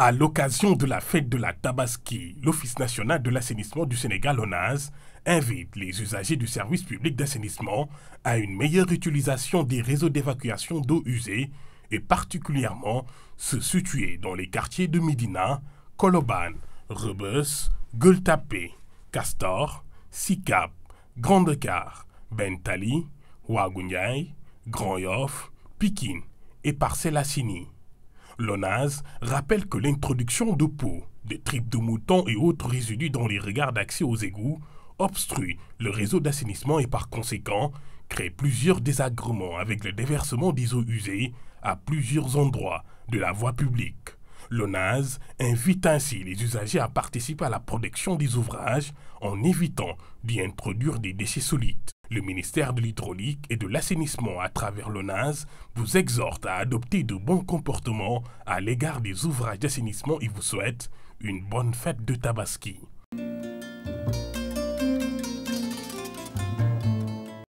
À l'occasion de la fête de la Tabaski, l'Office national de l'assainissement du Sénégal, ONAS, invite les usagers du service public d'assainissement à une meilleure utilisation des réseaux d'évacuation d'eau usée et particulièrement se situer dans les quartiers de Medina, Koloban, Rebus, Gultapé, Castor, Sikap, Grande Car, Bentali, Wagunyai, Grand Yoff, Pikine et Parcellassini l'ONAS rappelle que l'introduction de peaux, de tripes de moutons et autres résidus dans les regards d'accès aux égouts obstrue le réseau d'assainissement et par conséquent crée plusieurs désagréments avec le déversement des eaux usées à plusieurs endroits de la voie publique. L'ONAS invite ainsi les usagers à participer à la production des ouvrages en évitant d'y introduire des déchets solides. Le ministère de l'Hydraulique et de l'Assainissement à travers l'ONAS vous exhorte à adopter de bons comportements à l'égard des ouvrages d'assainissement et vous souhaite une bonne fête de Tabaski.